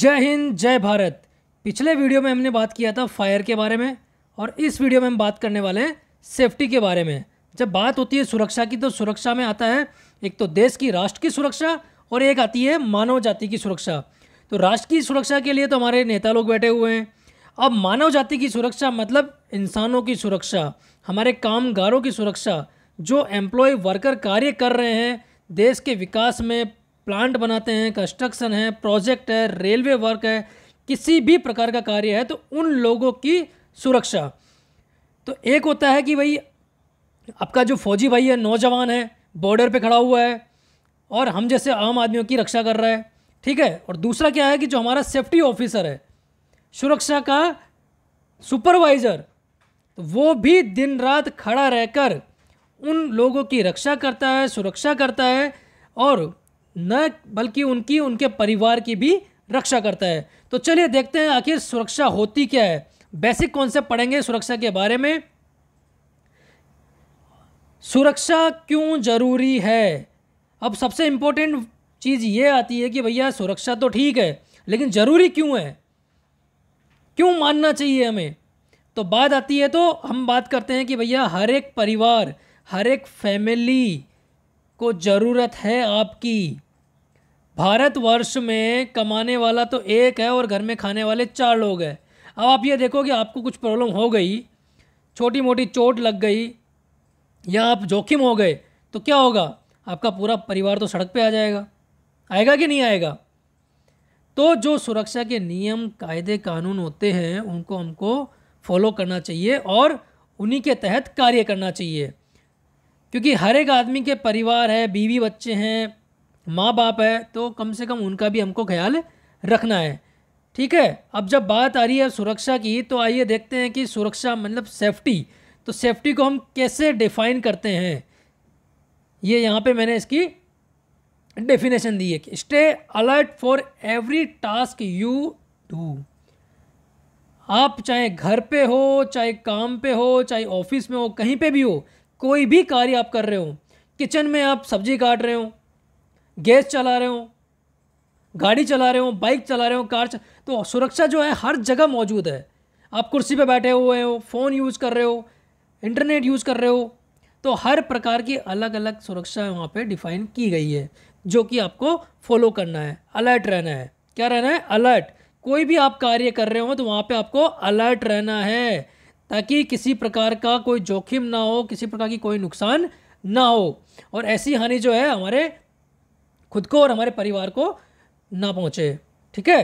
जय हिंद जय भारत पिछले वीडियो में हमने बात किया था फायर के बारे में और इस वीडियो में हम बात करने वाले हैं सेफ्टी के बारे में जब बात होती है सुरक्षा की तो सुरक्षा में आता है एक तो देश की राष्ट्र की सुरक्षा और एक आती है मानव जाति की सुरक्षा तो राष्ट्र की सुरक्षा के लिए तो हमारे नेता लोग बैठे हुए हैं अब मानव जाति की सुरक्षा मतलब इंसानों की सुरक्षा हमारे कामगारों की सुरक्षा जो एम्प्लॉय वर्कर कार्य कर रहे हैं देश के विकास में प्लांट बनाते हैं कंस्ट्रक्शन है प्रोजेक्ट है रेलवे वर्क है किसी भी प्रकार का कार्य है तो उन लोगों की सुरक्षा तो एक होता है कि भाई आपका जो फौजी भाई है नौजवान है बॉर्डर पे खड़ा हुआ है और हम जैसे आम आदमियों की रक्षा कर रहा है ठीक है और दूसरा क्या है कि जो हमारा सेफ्टी ऑफिसर है सुरक्षा का सुपरवाइज़र तो वो भी दिन रात खड़ा रहकर उन लोगों की रक्षा करता है सुरक्षा करता है और न बल्कि उनकी उनके परिवार की भी रक्षा करता है तो चलिए देखते हैं आखिर सुरक्षा होती क्या है बेसिक कॉन्सेप्ट पढ़ेंगे सुरक्षा के बारे में सुरक्षा क्यों ज़रूरी है अब सबसे इम्पोर्टेंट चीज़ ये आती है कि भैया सुरक्षा तो ठीक है लेकिन ज़रूरी क्यों है क्यों मानना चाहिए हमें तो बात आती है तो हम बात करते हैं कि भैया हर एक परिवार हर एक फैमिली को ज़रूरत है आपकी भारतवर्ष में कमाने वाला तो एक है और घर में खाने वाले चार लोग हैं अब आप ये देखो कि आपको कुछ प्रॉब्लम हो गई छोटी मोटी चोट लग गई या आप जोखिम हो गए तो क्या होगा आपका पूरा परिवार तो सड़क पे आ जाएगा आएगा कि नहीं आएगा तो जो सुरक्षा के नियम कायदे कानून होते हैं उनको हमको फॉलो करना चाहिए और उन्हीं के तहत कार्य करना चाहिए क्योंकि हर एक आदमी के परिवार है बीवी बच्चे हैं माँ बाप है तो कम से कम उनका भी हमको ख्याल रखना है ठीक है अब जब बात आ रही है सुरक्षा की तो आइए देखते हैं कि सुरक्षा मतलब सेफ्टी तो सेफ्टी को हम कैसे डिफाइन करते हैं ये यहाँ पे मैंने इसकी डेफिनेशन दी है कि stay alert for every task you do आप चाहे घर पे हो चाहे काम पे हो चाहे ऑफिस में हो कहीं पे भी हो कोई भी कार्य आप कर रहे हो किचन में आप सब्जी काट रहे हो गैस चला रहे हो गाड़ी चला रहे हो बाइक चला रहे हो कार चला... तो सुरक्षा जो है हर जगह मौजूद है आप कुर्सी पे बैठे हुए हो फ़ोन यूज़ कर रहे हो इंटरनेट यूज़ कर रहे हो तो हर प्रकार की अलग अलग सुरक्षा वहाँ पे डिफाइन की गई है जो कि आपको फॉलो करना है अलर्ट रहना है क्या रहना है अलर्ट कोई भी आप कार्य कर रहे हो तो वहाँ पे आपको अलर्ट रहना है ताकि किसी प्रकार का कोई जोखिम ना हो किसी प्रकार की कोई नुकसान ना हो और ऐसी हानि जो है हमारे खुद को और हमारे परिवार को ना पहुँचे ठीक है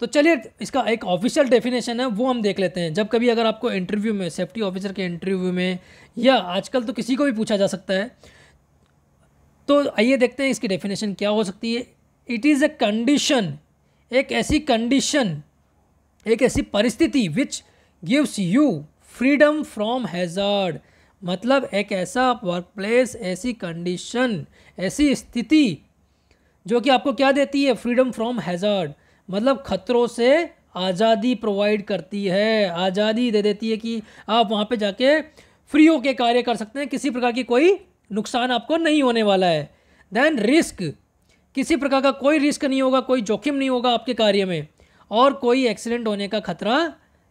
तो चलिए इसका एक ऑफिशियल डेफिनेशन है वो हम देख लेते हैं जब कभी अगर आपको इंटरव्यू में सेफ्टी ऑफिसर के इंटरव्यू में या आजकल तो किसी को भी पूछा जा सकता है तो आइए देखते हैं इसकी डेफिनेशन क्या हो सकती है इट इज़ अ कंडीशन एक ऐसी कंडीशन एक ऐसी परिस्थिति which gives you freedom from hazard मतलब एक ऐसा वर्क प्लेस ऐसी कंडीशन ऐसी स्थिति जो कि आपको क्या देती है फ्रीडम फ्रॉम हैज़ार्ड मतलब ख़तरों से आज़ादी प्रोवाइड करती है आज़ादी दे देती है कि आप वहाँ पे जाके फ्री होके कार्य कर सकते हैं किसी प्रकार की कोई नुकसान आपको नहीं होने वाला है देन रिस्क किसी प्रकार का कोई रिस्क नहीं होगा कोई जोखिम नहीं होगा आपके कार्य में और कोई एक्सीडेंट होने का खतरा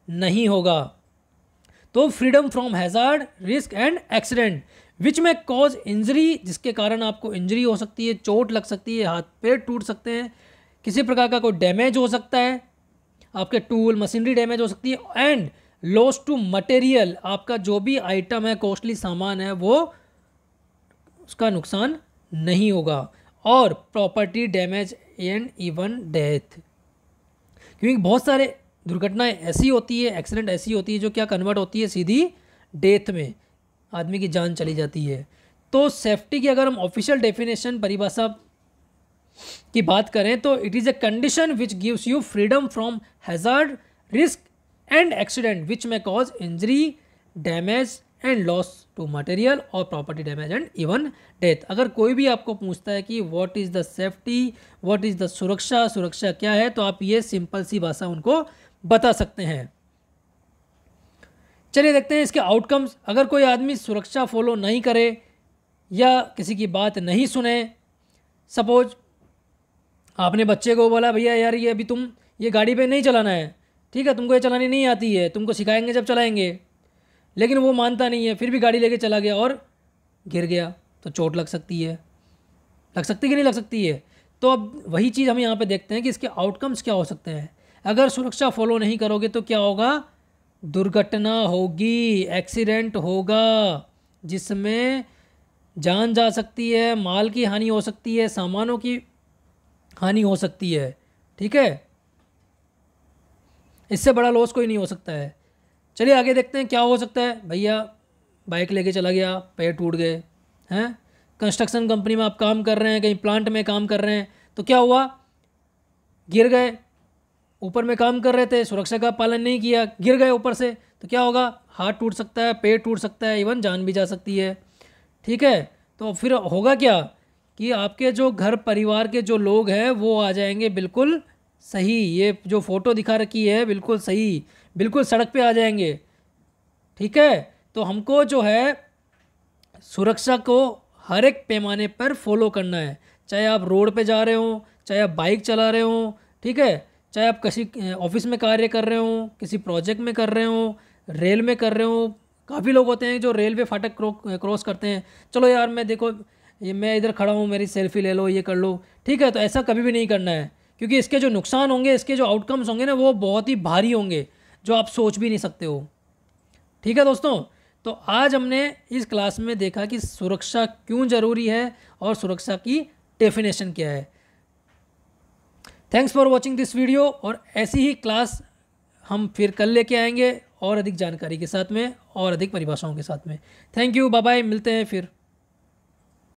नहीं होगा तो freedom from hazard risk and accident which में कॉज इंजरी जिसके कारण आपको इंजरी हो सकती है चोट लग सकती है हाथ पैर टूट सकते हैं किसी प्रकार का कोई डैमेज हो सकता है आपके टूल मशीनरी डैमेज हो सकती है एंड लॉस टू मटेरियल आपका जो भी आइटम है कॉस्टली सामान है वो उसका नुकसान नहीं होगा और property damage and even death क्योंकि बहुत सारे दुर्घटनाएँ ऐसी होती है एक्सीडेंट ऐसी होती है जो क्या कन्वर्ट होती है सीधी डेथ में आदमी की जान चली जाती है तो सेफ्टी की अगर हम ऑफिशियल डेफिनेशन परिभाषा की बात करें तो it is a condition which gives you freedom from hazard risk and accident which में cause injury damage and loss to material और property damage and even death अगर कोई भी आपको पूछता है कि what is the safety what is the सुरक्षा सुरक्षा क्या है तो आप ये सिंपल सी भाषा उनको बता सकते हैं चलिए देखते हैं इसके आउटकम्स अगर कोई आदमी सुरक्षा फॉलो नहीं करे या किसी की बात नहीं सुने सपोज आपने बच्चे को बोला भैया यार ये अभी तुम ये गाड़ी पे नहीं चलाना है ठीक है तुमको ये चलानी नहीं आती है तुमको सिखाएंगे जब चलाएंगे लेकिन वो मानता नहीं है फिर भी गाड़ी लेके चला गया और गिर गया तो चोट लग सकती है लग सकती कि नहीं लग सकती है तो अब वही चीज़ हम यहाँ पे देखते हैं कि इसके आउटकम्स क्या हो सकते हैं अगर सुरक्षा फॉलो नहीं करोगे तो क्या होगा दुर्घटना होगी एक्सीडेंट होगा जिसमें जान जा सकती है माल की हानि हो सकती है सामानों की हानि हो सकती है ठीक है इससे बड़ा लॉस कोई नहीं हो सकता है चलिए आगे देखते हैं क्या हो सकता है भैया बाइक लेके चला गया पैर टूट गए हैं कंस्ट्रक्शन कंपनी में आप काम कर रहे हैं कहीं प्लांट में काम कर रहे हैं तो क्या हुआ गिर गए ऊपर में काम कर रहे थे सुरक्षा का पालन नहीं किया गिर गए ऊपर से तो क्या होगा हाथ टूट सकता है पेट टूट सकता है इवन जान भी जा सकती है ठीक है तो फिर होगा क्या कि आपके जो घर परिवार के जो लोग हैं वो आ जाएंगे बिल्कुल सही ये जो फ़ोटो दिखा रखी है बिल्कुल सही बिल्कुल सड़क पे आ जाएंगे ठीक है तो हमको जो है सुरक्षा को हर एक पैमाने पर फॉलो करना है चाहे आप रोड पे जा रहे हो चाहे आप बाइक चला रहे हो ठीक है चाहे आप किसी ऑफिस में कार्य कर रहे हो किसी प्रोजेक्ट में कर रहे हो रेल में कर रहे हो काफ़ी लोग होते हैं जो रेलवे फाटक क्रॉस करते हैं चलो यार मैं देखो ये मैं इधर खड़ा हूँ मेरी सेल्फी ले लो ये कर लो ठीक है तो ऐसा कभी भी नहीं करना है क्योंकि इसके जो नुकसान होंगे इसके जो आउटकम्स होंगे ना वो बहुत ही भारी होंगे जो आप सोच भी नहीं सकते हो ठीक है दोस्तों तो आज हमने इस क्लास में देखा कि सुरक्षा क्यों ज़रूरी है और सुरक्षा की डेफिनेशन क्या है thanks for watching this video और ऐसी ही क्लास हम फिर कल लेके आएंगे और अधिक जानकारी के साथ में और अधिक परिभाषाओं के साथ में थैंक यू बाय मिलते हैं फिर